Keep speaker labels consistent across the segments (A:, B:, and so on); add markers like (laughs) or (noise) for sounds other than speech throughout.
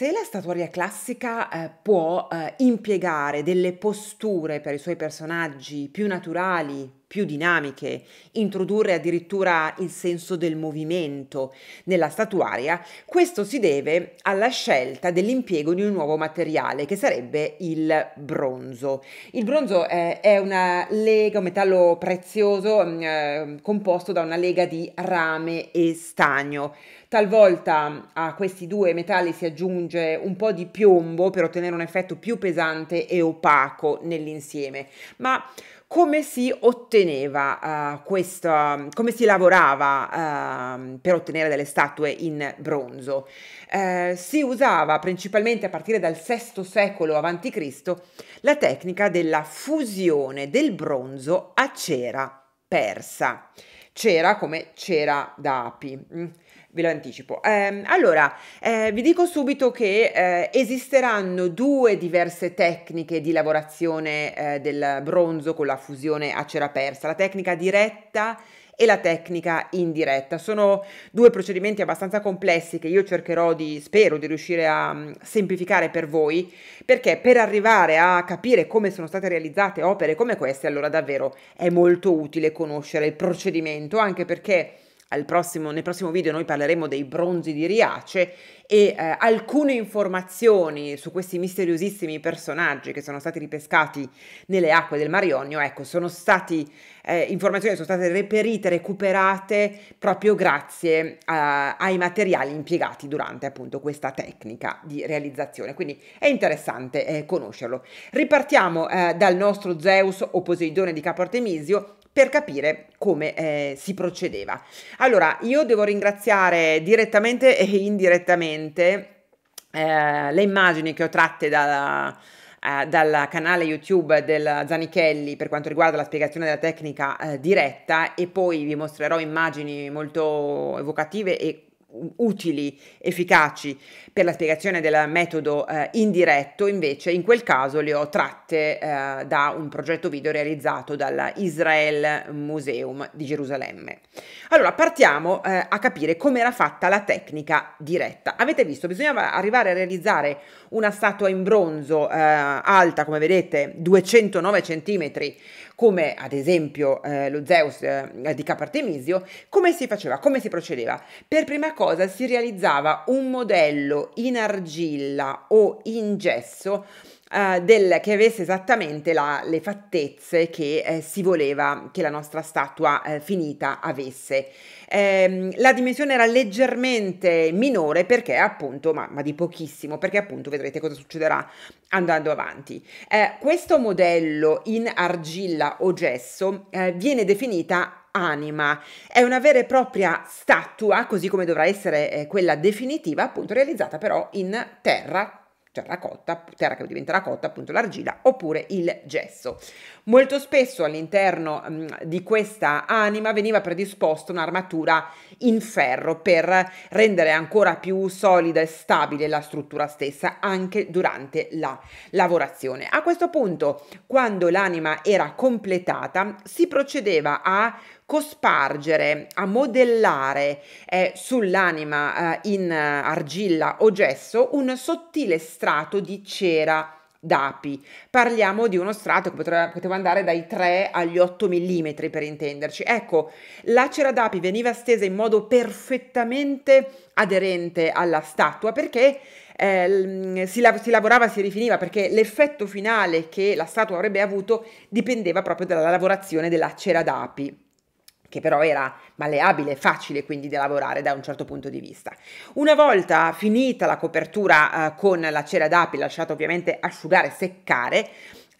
A: Se la statuaria classica eh, può eh, impiegare delle posture per i suoi personaggi più naturali, più dinamiche, introdurre addirittura il senso del movimento nella statuaria, questo si deve alla scelta dell'impiego di un nuovo materiale che sarebbe il bronzo. Il bronzo eh, è una lega, un metallo prezioso mm, eh, composto da una lega di rame e stagno. Talvolta a questi due metalli si aggiunge un po' di piombo per ottenere un effetto più pesante e opaco nell'insieme, ma come si otteneva uh, eh, questa, come si lavorava uh, per ottenere delle statue in bronzo. Uh, si usava principalmente a partire dal VI secolo a.C. la tecnica della fusione del bronzo a cera persa. Cera come cera d'api. Mm ve lo anticipo. Eh, allora, eh, vi dico subito che eh, esisteranno due diverse tecniche di lavorazione eh, del bronzo con la fusione a cera persa, la tecnica diretta e la tecnica indiretta. Sono due procedimenti abbastanza complessi che io cercherò di, spero, di riuscire a mm, semplificare per voi, perché per arrivare a capire come sono state realizzate opere come queste, allora davvero è molto utile conoscere il procedimento, anche perché Prossimo, nel prossimo video noi parleremo dei bronzi di Riace e eh, alcune informazioni su questi misteriosissimi personaggi che sono stati ripescati nelle acque del Mar Ionio, ecco, sono state eh, informazioni sono state reperite, recuperate proprio grazie eh, ai materiali impiegati durante appunto questa tecnica di realizzazione, quindi è interessante eh, conoscerlo. Ripartiamo eh, dal nostro Zeus o Poseidone di Capo Artemisio per capire come eh, si procedeva. Allora, io devo ringraziare direttamente e indirettamente eh, le immagini che ho tratte dalla, eh, dal canale YouTube del Zanichelli per quanto riguarda la spiegazione della tecnica eh, diretta e poi vi mostrerò immagini molto evocative e utili, efficaci per la spiegazione del metodo eh, indiretto, invece in quel caso le ho tratte eh, da un progetto video realizzato dalla Israel Museum di Gerusalemme. Allora partiamo eh, a capire come era fatta la tecnica diretta. Avete visto, bisognava arrivare a realizzare una statua in bronzo eh, alta, come vedete, 209 cm come ad esempio eh, lo Zeus eh, di Capartemisio, come si faceva, come si procedeva? Per prima cosa si realizzava un modello in argilla o in gesso Uh, del, che avesse esattamente la, le fattezze che eh, si voleva che la nostra statua eh, finita avesse. Eh, la dimensione era leggermente minore perché appunto, ma, ma, di pochissimo, perché appunto vedrete cosa succederà andando avanti. Eh, questo modello in argilla o gesso eh, viene definita anima, è una vera e propria statua, così come dovrà essere eh, quella definitiva, appunto realizzata però in terra terracotta, terra che diventerà cotta, appunto l'argilla, oppure il gesso. Molto spesso all'interno mh, mm, di questa anima veniva predisposta un'armatura in ferro per rendere ancora più solida e stabile la struttura stessa anche durante la lavorazione. A questo punto, quando l'anima era completata, si procedeva a cospargere, a modellare eh, sull'anima eh, in eh, argilla o gesso un sottile strato di cera d'api. Parliamo di uno strato che potrebbe, poteva andare dai 3 agli 8 mm per intenderci. Ecco, la cera d'api veniva stesa in modo perfettamente aderente alla statua perché eh, si, la si, lavorava, si rifiniva perché l'effetto finale che la statua avrebbe avuto dipendeva proprio dalla lavorazione della cera d'api che però era malleabile, facile quindi da lavorare da un certo punto di vista. Una volta finita la copertura eh, con la cera d'api, lasciata ovviamente asciugare, seccare,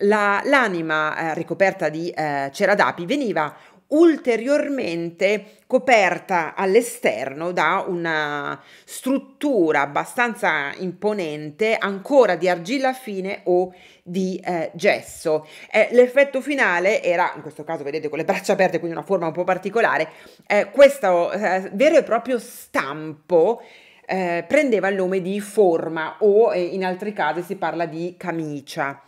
A: l'anima eh, ricoperta di eh, cera d'api veniva ulteriormente coperta all'esterno da una struttura abbastanza imponente ancora di argilla fine o di eh, gesso. Eh, l'effetto finale era, in questo caso vedete con le braccia aperte, quindi una forma un po' particolare, eh, questo eh, vero e proprio stampo eh, prendeva il nome di forma o eh, in altri casi si parla di camicia.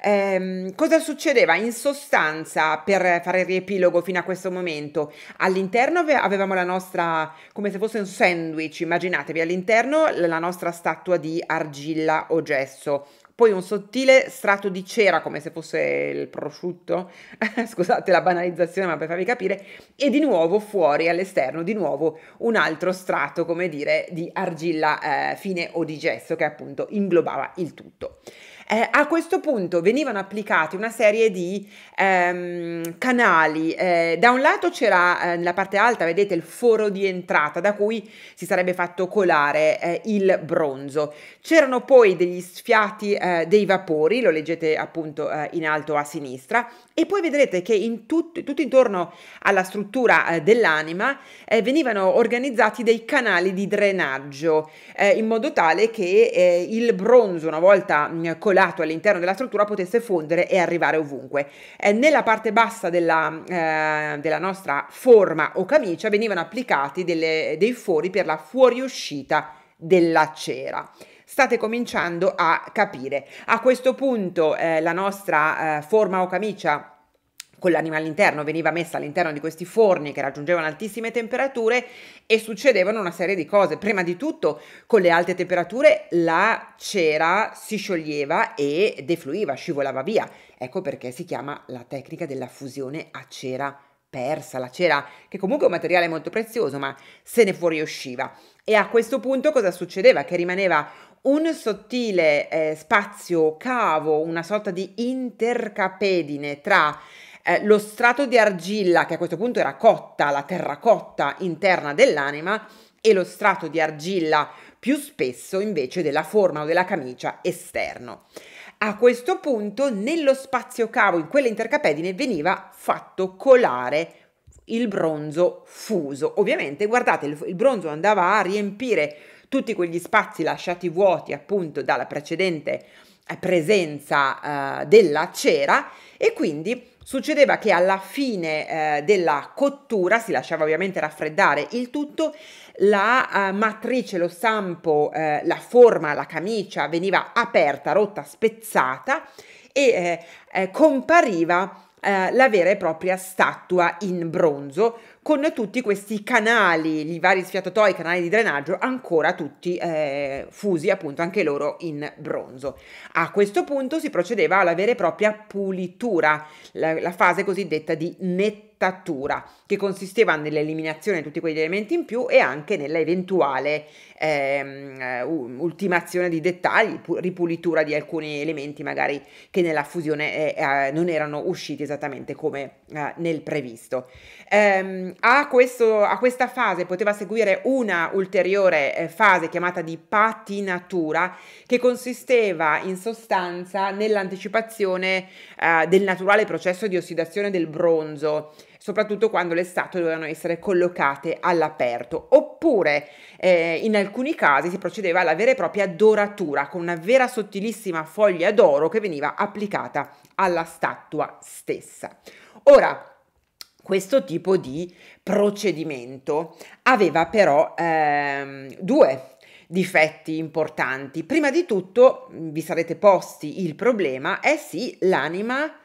A: Eh, cosa succedeva? In sostanza, per fare il riepilogo fino a questo momento, all'interno avevamo la nostra, come se fosse un sandwich, immaginatevi all'interno la nostra statua di argilla o gesso, poi un sottile strato di cera come se fosse il prosciutto, (laughs) scusate la banalizzazione ma per farvi capire, e di nuovo fuori all'esterno di nuovo un altro strato come dire di argilla eh, fine o di gesso che appunto inglobava il tutto. Eh, a questo punto venivano applicati una serie di ehm, canali. Eh, da un lato c'era eh, nella parte alta, vedete, il foro di entrata da cui si sarebbe fatto colare eh, il bronzo. C'erano poi degli sfiati eh, dei vapori, lo leggete appunto eh, in alto a sinistra, e poi vedrete che in tut- tutto intorno alla struttura dell'anima venivano organizzati dei canali di drenaggio in modo tale che il bronzo, una volta eh, articolato all'interno della struttura potesse fondere e arrivare ovunque. Eh, nella parte bassa della, eh, della, nostra forma o camicia venivano applicati delle, dei fori per la fuoriuscita della cera state cominciando a capire. A questo punto eh, la nostra eh, forma o camicia quell'anima all'interno veniva messa all'interno di questi forni che raggiungevano altissime temperature e succedevano una serie di cose. Prima di tutto, con le alte temperature la cera si scioglieva e defluiva, scivolava via. Ecco perché si chiama la tecnica della fusione a cera persa, la cera che comunque è un materiale molto prezioso, ma se ne fuoriusciva. E a questo punto cosa succedeva? Che rimaneva un sottile eh, spazio cavo, una sorta di intercapedine tra eh, lo strato di argilla che a questo punto era cotta, la terracotta interna dell'anima, e lo strato di argilla più spesso invece della forma o della camicia esterno. A questo punto nello spazio cavo, in quella intercapedine, veniva fatto colare il bronzo fuso. Ovviamente, guardate, il, il bronzo andava a riempire tutti quegli spazi lasciati vuoti appunto dalla precedente eh, presenza eh, della cera e quindi Succedeva che alla fine eh, della cottura si lasciava ovviamente raffreddare il tutto, la eh, matrice, lo stampo, eh, la forma, la camicia veniva aperta, rotta, spezzata e eh, eh, compariva eh, la vera e propria statua in bronzo con tutti questi canali, i vari sfiatatoi, i canali di drenaggio ancora tutti eh, fusi appunto anche loro in bronzo. A questo punto si procedeva alla vera e propria pulitura, la, la fase cosiddetta di nettatura che consisteva nell'eliminazione di tutti quegli elementi in più e anche nella eventuale ehm, eh, ultimazione di dettagli, ripulitura di alcuni elementi magari che nella fusione eh, eh, non erano usciti esattamente come eh, nel previsto. Ehm, a, questo, a, questa fase poteva seguire una ulteriore eh, fase chiamata di patinatura che consisteva in sostanza nell'anticipazione del naturale processo di ossidazione del bronzo soprattutto quando le statue dovevano essere collocate all'aperto, oppure eh, in alcuni casi si procedeva alla vera e propria doratura con una vera sottilissima foglia d'oro che veniva applicata alla statua stessa. Ora, questo tipo di procedimento aveva però ehm, due difetti importanti. Prima di tutto vi sarete posti il problema, è eh sì, l'anima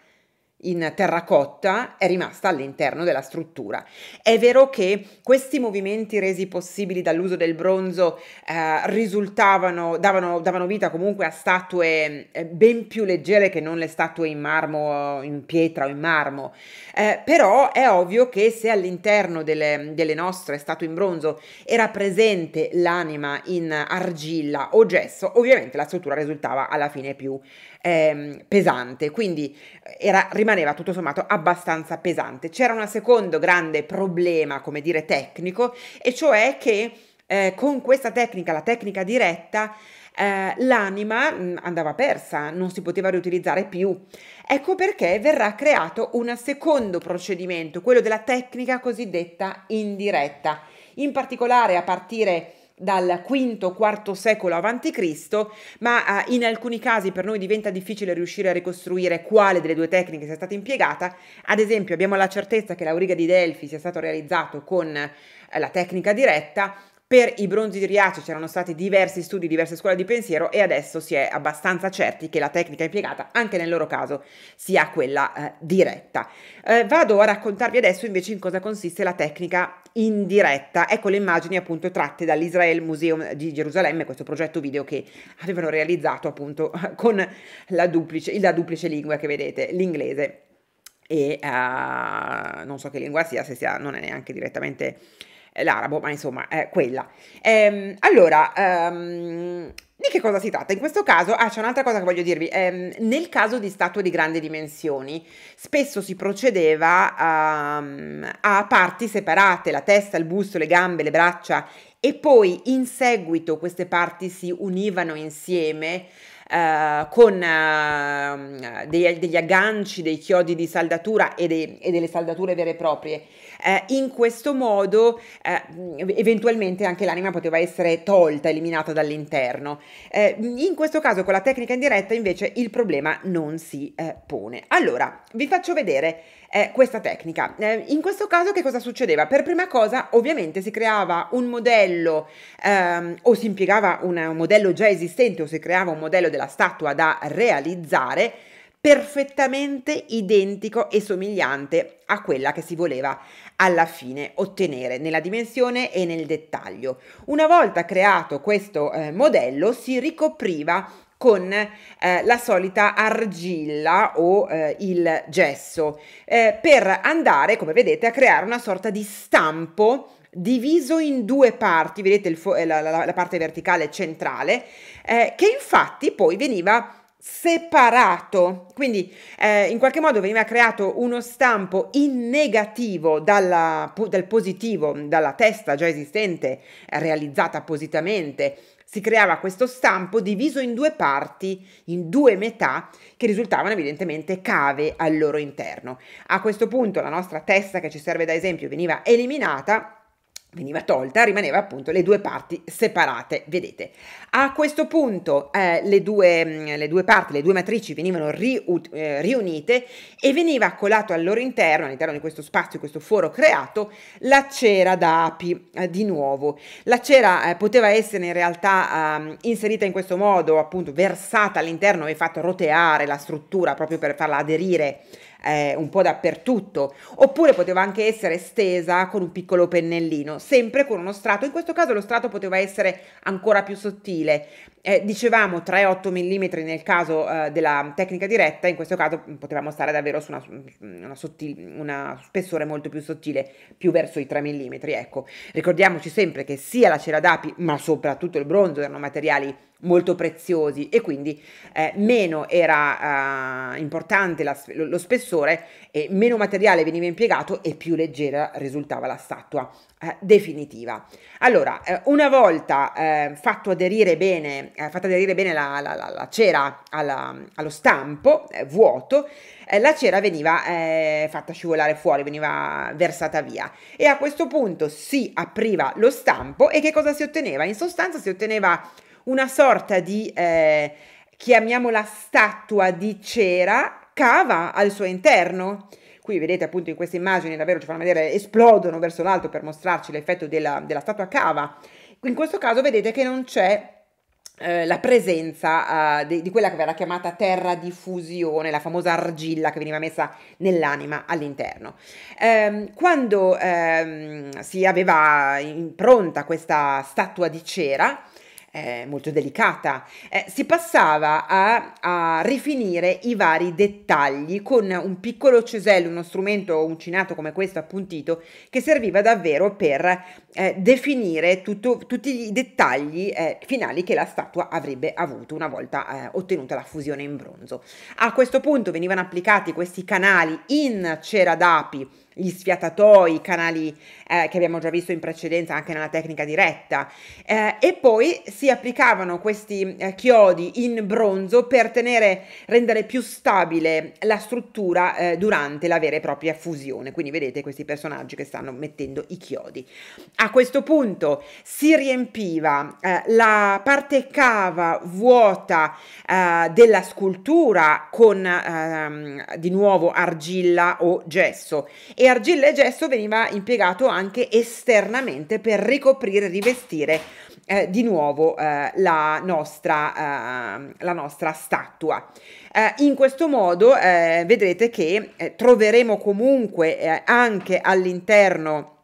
A: in terracotta è rimasta all'interno della struttura. È vero che questi movimenti resi possibili dall'uso del bronzo eh, risultavano, davano, davano, vita comunque a statue eh, ben più leggere che non le statue in marmo, in pietra o in marmo, eh, però è ovvio che se all'interno delle, delle nostre statue in bronzo era presente l'anima in argilla o gesso, ovviamente la struttura risultava alla fine più eh, pesante, quindi eh, era, rimaneva tutto sommato abbastanza pesante. C'era un secondo grande problema, come dire, tecnico, e cioè che eh, con questa tecnica, la tecnica diretta, eh, l'anima mm, andava persa, non si poteva riutilizzare più. Ecco perché verrà creato un secondo procedimento, quello della tecnica cosiddetta indiretta. In particolare a partire dal V-IV secolo a.C., ma eh, in alcuni casi per noi diventa difficile riuscire a ricostruire quale delle due tecniche sia stata impiegata. Ad esempio abbiamo la certezza che l'auriga di Delfi sia stato realizzato con eh, la tecnica diretta, per i bronzi di Riace c'erano stati diversi studi, diverse scuole di pensiero e adesso si è abbastanza certi che la tecnica impiegata, anche nel loro caso, sia quella eh, diretta. Eh, vado a raccontarvi adesso invece in cosa consiste la tecnica indiretta. Ecco le immagini appunto tratte dall'Israel Museum di Gerusalemme, questo progetto video che avevano realizzato appunto (laughs) con la duplice, la duplice lingua che vedete, l'inglese e uh, non so che lingua sia, se sia, non è neanche direttamente l'arabo, ma insomma è quella. Ehm, allora, ehm, di che cosa si tratta? In questo caso, ah, c'è un'altra cosa che voglio dirvi. Eh, nel caso di statue di grandi dimensioni, spesso si procedeva a, ehm, a parti separate, la testa, il busto, le gambe, le braccia, e poi in seguito queste parti si univano insieme eh, con eh, degli, degli, agganci, dei chiodi di saldatura e, dei, e delle saldature vere e proprie. Eh, in questo modo eh, eventualmente anche l'anima poteva essere tolta, eliminata dall'interno. Eh, in questo caso con la tecnica indiretta invece il problema non si pone. Allora, vi faccio vedere eh, questa tecnica. Eh, in questo caso che cosa succedeva? Per prima cosa ovviamente si creava un modello ehm, o si impiegava un, modello già esistente o si creava un modello della statua da realizzare perfettamente identico e somigliante a quella che si voleva alla fine ottenere nella dimensione e nel dettaglio. Una volta creato questo eh, modello si ricopriva con eh, la solita argilla o eh, il gesso eh, per andare, come vedete, a creare una sorta di stampo diviso in due parti, vedete eh, la, la, la, parte verticale centrale, eh, che infatti poi veniva separato, quindi eh, in qualche modo veniva creato uno stampo in negativo dalla, dal positivo, dalla testa già esistente, realizzata appositamente, si creava questo stampo diviso in due parti, in due metà, che risultavano evidentemente cave al loro interno. A questo punto la nostra testa che ci serve da esempio veniva eliminata veniva tolta, rimaneva appunto le due parti separate, vedete. A questo punto eh, le, due, mm, le, due, parti, le due matrici venivano ri, eh, riunite e veniva colato al loro interno, all'interno di questo spazio, di questo foro creato, la cera d'api eh, di nuovo. La cera eh, poteva essere in realtà ehm, inserita in questo modo, appunto versata all'interno e fatto roteare la struttura proprio per farla aderire eh, un po' dappertutto, oppure poteva anche essere stesa con un piccolo pennellino, sempre con uno strato, in questo caso lo strato poteva essere ancora più sottile, eh, dicevamo 3-8 mm nel caso eh, della tecnica diretta, in questo caso mm, potevamo stare davvero su una, mm, una, sottile, una spessore molto più sottile, più verso i 3 mm. Ecco. Ricordiamoci sempre che sia la cera d'api, ma soprattutto il bronzo erano materiali molto preziosi e quindi eh, meno era eh, importante la, lo spessore e meno materiale veniva impiegato e più leggera risultava la statua eh, definitiva. Allora, eh, una volta eh, fatto aderire bene bene, eh, fate aderire bene la, la, la, la cera alla, allo stampo eh, vuoto, eh, la cera veniva eh, fatta scivolare fuori, veniva versata via. E a questo punto si apriva lo stampo e che cosa si otteneva? In sostanza si otteneva una sorta di, eh, chiamiamola statua di cera, cava al suo interno. Qui vedete appunto in queste immagini davvero ci fanno vedere esplodono verso l'alto per mostrarci l'effetto della, della statua cava. In questo caso vedete che non c'è eh, la presenza eh, di, di, quella che verrà chiamata terra di fusione, la famosa argilla che veniva messa nell'anima all'interno. Ehm, quando ehm, si aveva in pronta questa statua di cera, eh, molto delicata. Eh, si passava a, a, rifinire i vari dettagli con un piccolo cesello, uno strumento uncinato come questo appuntito, che serviva davvero per eh, definire tutto, tutti i dettagli eh, finali che la statua avrebbe avuto una volta eh, ottenuta la fusione in bronzo. A questo punto venivano applicati questi canali in cera d'api gli sfiatatoi, i canali eh, che abbiamo già visto in precedenza anche nella tecnica diretta. Eh, e poi si applicavano questi eh, chiodi in bronzo per tenere, rendere più stabile la struttura eh, durante la vera e propria fusione. Quindi vedete questi personaggi che stanno mettendo i chiodi. A questo punto si riempiva eh, la parte cava vuota eh, della scultura con ehm, di nuovo argilla o gesso e argilla e gesso veniva impiegato anche esternamente per ricoprire e rivestire eh, di nuovo eh, la, nostra, eh, la, nostra, statua. Eh, in questo modo eh, vedrete che eh, troveremo comunque anche all'interno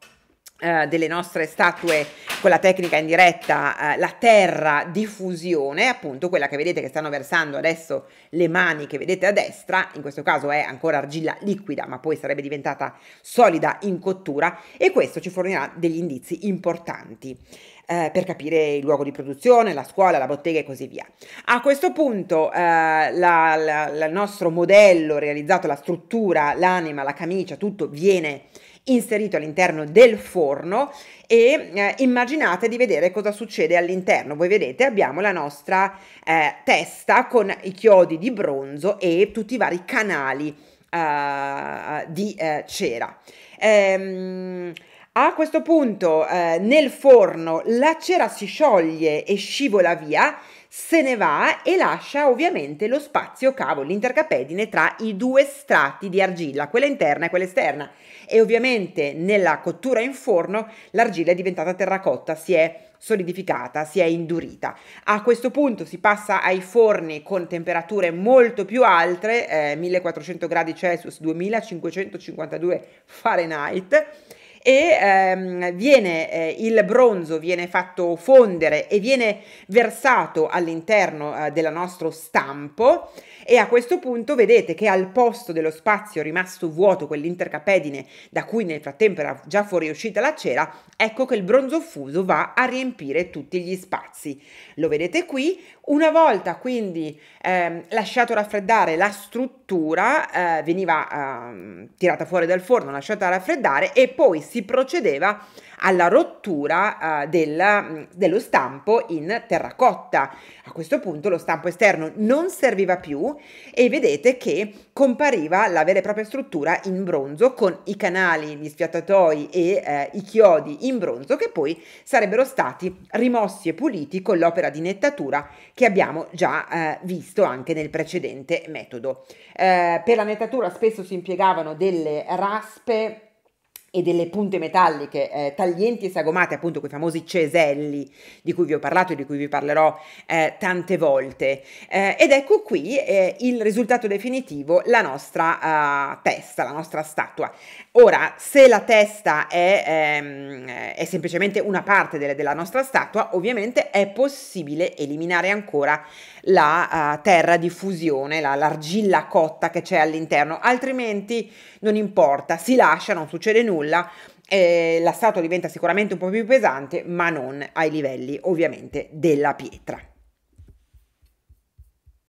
A: eh, delle nostre statue con la tecnica in diretta eh, la terra di fusione appunto quella che vedete che stanno versando adesso le mani che vedete a destra in questo caso è ancora argilla liquida ma poi sarebbe diventata solida in cottura e questo ci fornirà degli indizi importanti eh, per capire il luogo di produzione, la scuola, la bottega e così via. A questo punto eh, la, la, la, il nostro modello realizzato, la struttura, l'anima, la camicia, tutto viene inserito all'interno del forno e eh, immaginate di vedere cosa succede all'interno. Voi vedete abbiamo la nostra eh, testa con i chiodi di bronzo e tutti i vari canali eh, di eh, cera. Ehm, a questo punto eh, nel forno la cera si scioglie e scivola via se ne va e lascia ovviamente lo spazio cavo, l'intercapedine tra i due strati di argilla, quella interna e quella esterna. E ovviamente nella cottura in forno l'argilla è diventata terracotta, si è solidificata, si è indurita. A questo punto si passa ai forni con temperature molto più alte, eh, 1400 gradi Celsius, 2552 Fahrenheit e ehm, viene, eh, il bronzo viene fatto fondere e viene versato all'interno eh, del nostro stampo e a questo punto vedete che al posto dello spazio rimasto vuoto, quell'intercapedine da cui nel frattempo era già fuoriuscita la cera, ecco che il bronzo fuso va a riempire tutti gli spazi. Lo vedete qui, una volta quindi ehm, lasciato raffreddare la struttura eh, veniva ehm, tirata fuori dal forno, lasciata raffreddare e poi si si procedeva alla rottura eh, del, mm, dello stampo in terracotta. A questo punto lo stampo esterno non serviva più e vedete che compariva la vera e propria struttura in bronzo con i canali, gli sfiatatoi e eh, i chiodi in bronzo che poi sarebbero stati rimossi e puliti con l'opera di nettatura che abbiamo già eh, visto anche nel precedente metodo. Eh, per la nettatura spesso si impiegavano delle raspe e delle punte metalliche eh, taglienti e sagomate, appunto quei famosi ceselli di cui vi ho parlato e di cui vi parlerò eh, tante volte. Eh, ed ecco qui eh, il risultato definitivo, la nostra eh, testa, la nostra statua. Ora, se la testa è, ehm, è semplicemente una parte delle, della nostra statua, ovviamente è possibile eliminare ancora la uh, terra di fusione, la, l'argilla cotta che c'è all'interno, altrimenti non importa, si lascia, non succede nulla, eh, la statua diventa sicuramente un po' più pesante, ma non ai livelli ovviamente della pietra.